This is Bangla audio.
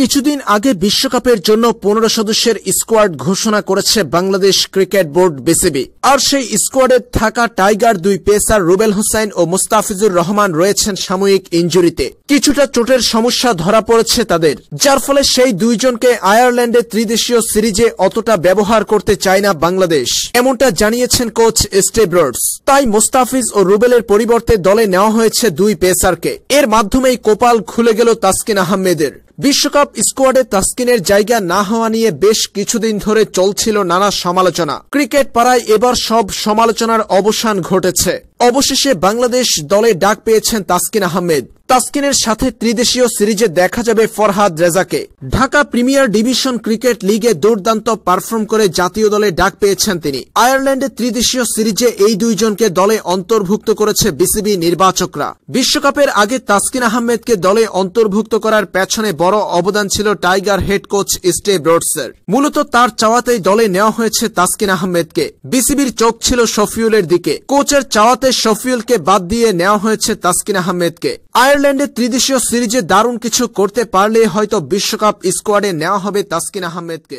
কিছুদিন আগে বিশ্বকাপের জন্য পনেরো সদস্যের স্কোয়াড ঘোষণা করেছে বাংলাদেশ ক্রিকেট বোর্ড বিসিবি আর সেই স্কোয়াডে থাকা টাইগার দুই পেসার রুবেল হোসেন ও মুস্তাফিজুর রহমান রয়েছেন সাময়িক ইঞ্জুরিতে কিছুটা চোটের সমস্যা ধরা পড়েছে তাদের যার ফলে সেই দুইজনকে আয়ারল্যান্ডে ত্রিদেশীয় সিরিজে অতটা ব্যবহার করতে চায় না বাংলাদেশ এমনটা জানিয়েছেন কোচ স্টেব্রডস তাই মুস্তাফিজ ও রুবেলের পরিবর্তে দলে নেওয়া হয়েছে দুই পেসারকে এর মাধ্যমেই কোপাল খুলে গেল তাসকিন আহমেদের বিশ্বকাপ স্কোয়াডে তাস্কিনের জায়গা না হওয়া নিয়ে বেশ কিছুদিন ধরে চলছিল নানা সমালোচনা ক্রিকেট পাড়ায় এবার সব সমালোচনার অবসান ঘটেছে অবশেষে বাংলাদেশ দলে ডাক পেয়েছেন তাসকিন আহমেদ তাসকিনের সাথে ত্রিদেশীয় সিরিজে দেখা যাবে ফরহাদ রেজাকে ঢাকা প্রিমিয়ার ডিভিশন ক্রিকেট লিগে দুর্দান্ত পারফর্ম করে জাতীয় দলে ডাক পেয়েছেন তিনি আয়ারল্যান্ডে ত্রিদেশীয় সিরিজে এই দুইজনকে দলে অন্তর্ভুক্ত করেছে বিসিবি নির্বাচকরা বিশ্বকাপের আগে তাসকিন আহমেদকে দলে অন্তর্ভুক্ত করার পেছনে বড় অবদান ছিল টাইগার হেড কোচ স্টে ব্রডসের মূলত তার চাওয়াতেই দলে নেওয়া হয়েছে তাসকিন আহমেদকে বিসিবির চোখ ছিল শফিউলের দিকে কোচের চাওয়াতে বাংলাদেশ শফিউলকে বাদ দিয়ে নেওয়া হয়েছে তাসকিন আহমেদকে আয়ারল্যান্ডে ত্রিদেশীয় সিরিজে দারুণ কিছু করতে পারলে হয়তো বিশ্বকাপ স্কোয়াডে নেওয়া হবে তাসকিন আহমেদকে